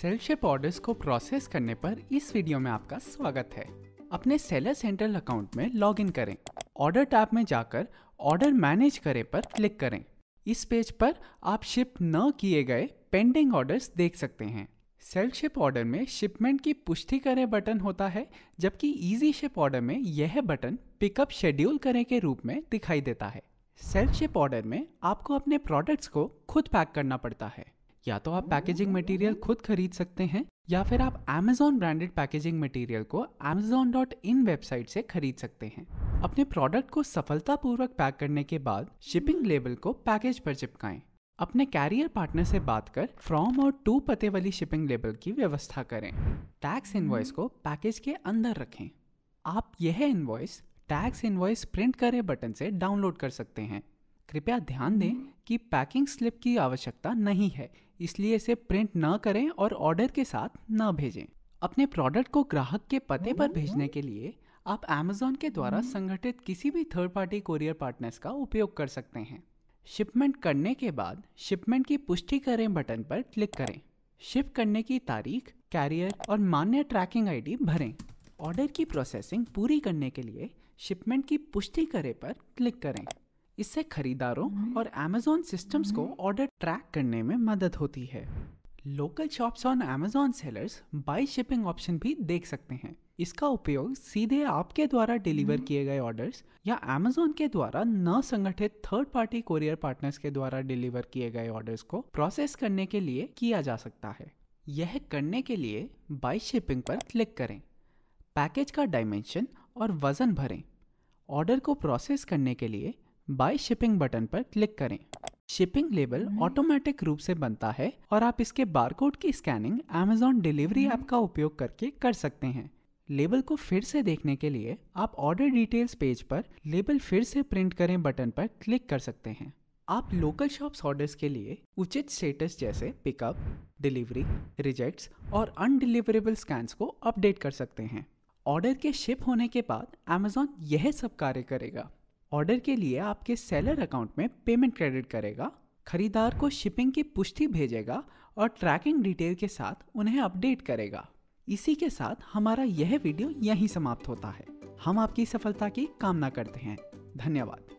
Cell ship orders को process करने पर इस वीडियो में आपका स्वागत है अपने सेलर सेंट्रल अकाउंट में लॉग इन करें ऑर्डर टैब में जाकर ऑर्डर मैनेज करें पर क्लिक करें इस पेज पर आप शिप न किए गए पेंडिंग ऑर्डर्स देख सकते हैं सेल शिप ऑर्डर में शिपमेंट की पुष्टि करें बटन होता है जबकि ईजी शिप ऑर्डर में यह बटन पिकअप शेड्यूल करें के रूप में दिखाई देता है सेल शिप ऑर्डर में आपको अपने प्रोडक्ट्स को खुद पैक करना पड़ता है या तो आप पैकेजिंग मटेरियल खुद खरीद सकते हैं या फिर आप Amazon ब्रांडेड पैकेजिंग मटेरियल को Amazon.in वेबसाइट से खरीद सकते हैं अपने प्रोडक्ट को सफलतापूर्वक पैक करने के बाद शिपिंग लेबल को पैकेज पर चिपकाएं अपने कैरियर पार्टनर से बात कर फ्रॉम और टू पते वाली शिपिंग लेबल की व्यवस्था करें टैक्स इन्वॉइस को पैकेज के अंदर रखें आप यह इन्वॉइस टैक्स इन्वॉइस प्रिंट करें बटन से डाउनलोड कर सकते हैं कृपया ध्यान दें हम्म। कि पैकिंग स्लिप की आवश्यकता नहीं है इसलिए इसे प्रिंट न करें और ऑर्डर के साथ न भेजें अपने प्रोडक्ट को ग्राहक के पते पर भेजने के लिए आप अमेजोन के द्वारा हम्म। संगठित किसी भी थर्ड पार्टी कोरियर पार्टनर्स का उपयोग कर सकते हैं शिपमेंट करने के बाद शिपमेंट की पुष्टि करें बटन पर क्लिक करें शिप करने की तारीख कैरियर और मान्य ट्रैकिंग आईडी भरें ऑर्डर की प्रोसेसिंग पूरी करने के लिए शिपमेंट की पुष्टि करें पर क्लिक करें इससे खरीदारों हम्म। और अमेजोन सिस्टम्स को ऑर्डर हम्म। ट्रैक करने में मदद होती है local shops on Amazon sellers buy shipping option भी देख सकते हैं इसका उपयोग सीधे आपके द्वारा डिलीवर हम्म। किए गए ऑर्डर्स या अमेजोन के द्वारा न संगठित थर्ड पार्टी कोरियर पार्टनर्स के द्वारा डिलीवर किए गए ऑर्डर्स को प्रोसेस करने के लिए किया जा सकता है यह करने के लिए बाई शिपिंग पर क्लिक करें पैकेज का डायमेंशन और वज़न भरें ऑर्डर को प्रोसेस करने के लिए बाय शिपिंग बटन पर क्लिक करें शिपिंग लेबल हम्म। ऑटोमेटिक रूप से बनता है और आप इसके बारकोड की स्कैनिंग अमेजोन डिलीवरी हम्म। ऐप का उपयोग करके कर सकते हैं लेबल को फिर से देखने के लिए आप ऑर्डर डिटेल्स पेज पर लेबल फिर से प्रिंट करें बटन पर क्लिक कर सकते हैं आप लोकल शॉप्स ऑर्डर्स के लिए उचित स्टेटस जैसे पिकअप डिलीवरी रिजेक्ट्स और अनडिलीवरेबल स्कैंस को अपडेट कर सकते हैं ऑर्डर के शिप होने के बाद अमेजॉन यह सब कार्य करेगा ऑर्डर के लिए आपके सेलर अकाउंट में पेमेंट क्रेडिट करेगा खरीदार को शिपिंग की पुष्टि भेजेगा और ट्रैकिंग डिटेल के साथ उन्हें अपडेट करेगा इसी के साथ हमारा यह वीडियो यहीं समाप्त होता है हम आपकी सफलता की कामना करते हैं धन्यवाद